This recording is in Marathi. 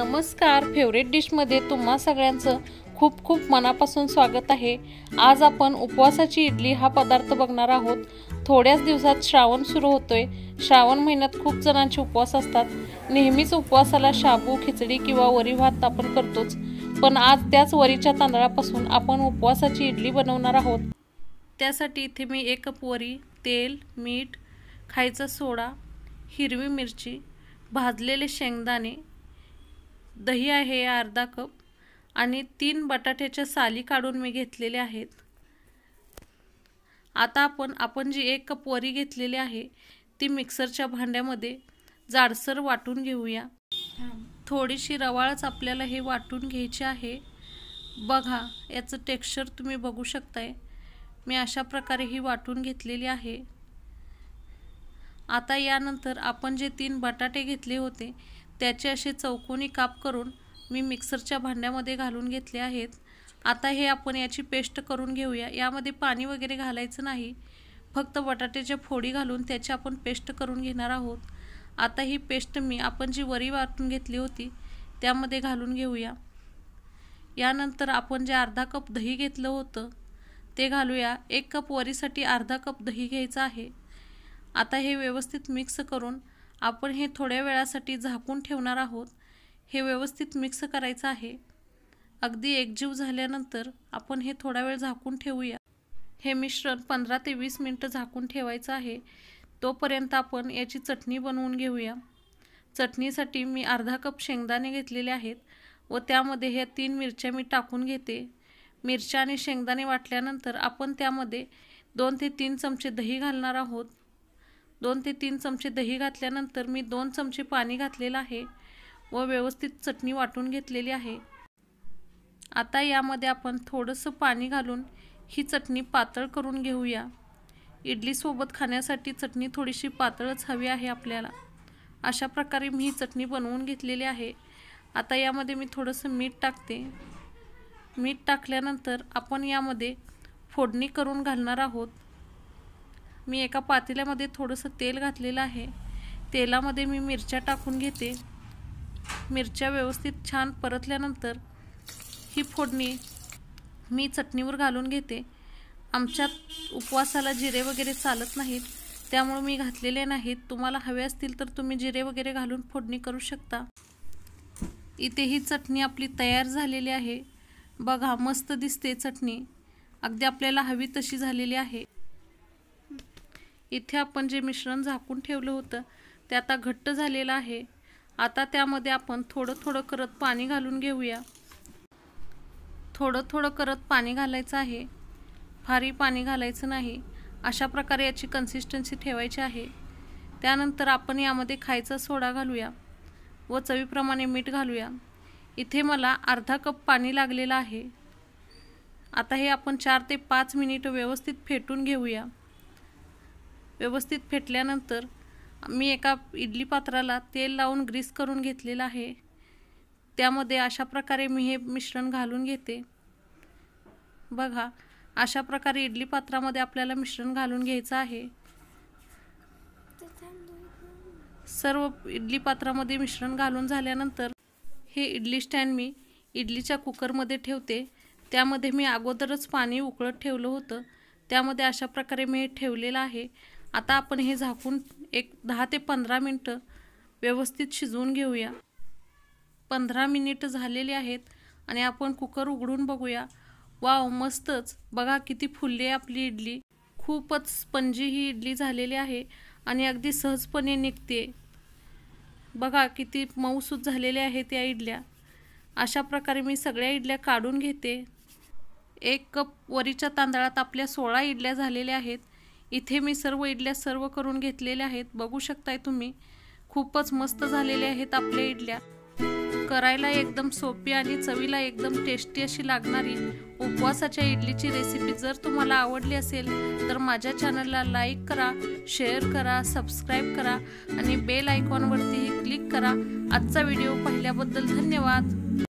नमस्कार फेवरेट डिशमध्ये तुम्हा सगळ्यांचं खूप खूप मनापासून स्वागत आहे आज आपण उपवासाची इडली हा पदार्थ बघणार आहोत थोड्याच दिवसात श्रावण सुरू होतोय श्रावण महिन्यात खूप जणांचे उपवास असतात नेहमीच उपवासाला शाबू खिचडी किंवा वरी भात आपण करतोच पण आज त्याच वरीच्या तांदळापासून आपण उपवासाची इडली बनवणार आहोत त्यासाठी इथे मी एक कप वरी तेल मीठ खायचा सोडा हिरवी मिरची भाजलेले शेंगदाणे दही आहे अर्धा कप आणि तीन बटाट्याच्या साली काढून मी घेतलेल्या आहेत आता आपण आपण जी एक कप वरी घेतलेली आहे ती मिक्सरच्या भांड्यामध्ये जाडसर वाटून घेऊया थोडीशी रवाळच आपल्याला हे वाटून घ्यायची आहे बघा याचं टेक्स्चर तुम्ही बघू शकताय मी अशा प्रकारे ही वाटून घेतलेली आहे आता यानंतर आपण जे तीन बटाटे घेतले होते त्याचे असे चौकोनी काप करून मी मिक्सरच्या भांड्यामध्ये घालून घेतले आहेत आता हे आपण याची पेस्ट करून घेऊया यामध्ये पाणी वगैरे घालायचं नाही फक्त बटाट्याच्या फोडी घालून त्याची आपण पेस्ट करून घेणार आहोत आता ही पेस्ट मी आपण जी वरी वाटून घेतली होती त्यामध्ये घालून घेऊया यानंतर आपण जे अर्धा कप दही घेतलं होतं ते घालूया एक कप वरीसाठी अर्धा कप दही घ्यायचं आहे आता हे व्यवस्थित मिक्स करून आपण हे थोड्या वेळासाठी झाकून ठेवणार आहोत हे व्यवस्थित मिक्स करायचं आहे अगदी एकजीव झाल्यानंतर आपण हे थोडा वेळ झाकून ठेवूया हे मिश्रण पंधरा ते वीस मिनटं झाकून ठेवायचं आहे तोपर्यंत आपण याची चटणी बनवून घेऊया चटणीसाठी मी अर्धा कप शेंगदाणे घेतलेले आहेत व त्यामध्ये ह्या तीन मिरच्या मी टाकून घेते मिरच्या आणि शेंगदाणे वाटल्यानंतर आपण त्यामध्ये दोन ते तीन चमचे दही घालणार आहोत दोन ते तीन चमचे दही घातल्यानंतर मी दोन चमचे पाणी घातलेलं आहे व व्यवस्थित चटणी वाटून घेतलेली आहे आता यामध्ये आपण थोडंसं पाणी घालून ही चटणी पातळ करून घेऊया इडलीसोबत खाण्यासाठी चटणी थोडीशी पातळच हवी आहे आपल्याला अशा प्रकारे मी ही चटणी बनवून घेतलेली आहे आता यामध्ये मी थोडंसं मीठ टाकते मीठ टाकल्यानंतर आपण यामध्ये फोडणी करून घालणार आहोत मी एका पातेल्यामध्ये थोडंसं तेल घातलेलं आहे तेलामध्ये मी मिरच्या टाकून घेते मिरच्या व्यवस्थित छान परतल्यानंतर ही फोडणी मी चटणीवर घालून घेते आमच्यात उपवासाला जिरे वगैरे चालत नाहीत त्यामुळे मी घातलेले नाहीत तुम्हाला हवे असतील तर तुम्ही जिरे वगैरे घालून फोडणी करू शकता इथे ही चटणी आपली तयार झालेली आहे बघा मस्त दिसते चटणी अगदी आपल्याला हवी तशी झालेली आहे इथे आपण जे मिश्रण झाकून ठेवलं होतं ते आता घट्ट झालेलं आहे आता त्यामध्ये आपण थोडं थोडं करत पाणी घालून घेऊया थोडं थोडं करत पाणी घालायचं आहे फारी पाणी घालायचं नाही अशा प्रकारे याची कन्सिस्टन्सी ठेवायची आहे त्यानंतर आपण यामध्ये खायचा सोडा घालूया व चवीप्रमाणे मीठ घालूया इथे मला अर्धा कप पाणी लागलेलं आहे आता हे आपण चार ते पाच मिनिट व्यवस्थित फेटून घेऊया व्यवस्थित फेटल्यानंतर मी एका इडली पात्राला तेल लावून ग्रीस करून घेतलेलं आहे त्यामध्ये अशा प्रकारे मी हे मिश्रण घालून घेते बघा अशा प्रकारे इडली पात्रामध्ये आपल्याला मिश्रण घालून घ्यायचं आहे सर्व इडली पात्रामध्ये मिश्रण घालून झाल्यानंतर हे इडली स्टँड मी इडलीच्या कुकरमध्ये ठेवते त्यामध्ये मी अगोदरच पाणी उकळत ठेवलं होतं त्यामध्ये अशा प्रकारे मी हे ठेवलेलं आहे आता आपण हे झाकून एक दहा ते पंधरा मिनटं व्यवस्थित शिजवून घेऊया पंधरा मिनिट झालेली आहेत आणि आपण कुकर उघडून बघूया वाव मस्तच बघा किती फुलले आपली इडली खूपच स्पंजी ही इडली झालेली आहे आणि अगदी सहजपणे निघते बघा किती मऊसूत झालेल्या आहेत या इडल्या अशा प्रकारे मी सगळ्या इडल्या काढून घेते एक कप वरीच्या तांदळात आपल्या सोळा इडल्या झालेल्या आहेत इथे मी सर्व इडल्या सर्व करून घेतलेल्या आहेत बघू शकताय तुम्ही खूपच मस्त झालेल्या आहेत आपल्या इडल्या करायला एकदम सोपी आणि चवीला एकदम टेस्टी अशी लागणारी उपवासाच्या इडलीची रेसिपी जर तुम्हाला आवडली असेल तर माझ्या चॅनलला लाईक करा शेअर करा सबस्क्राईब करा आणि बेल आयकॉनवरतीही क्लिक करा आजचा व्हिडिओ पाहिल्याबद्दल धन्यवाद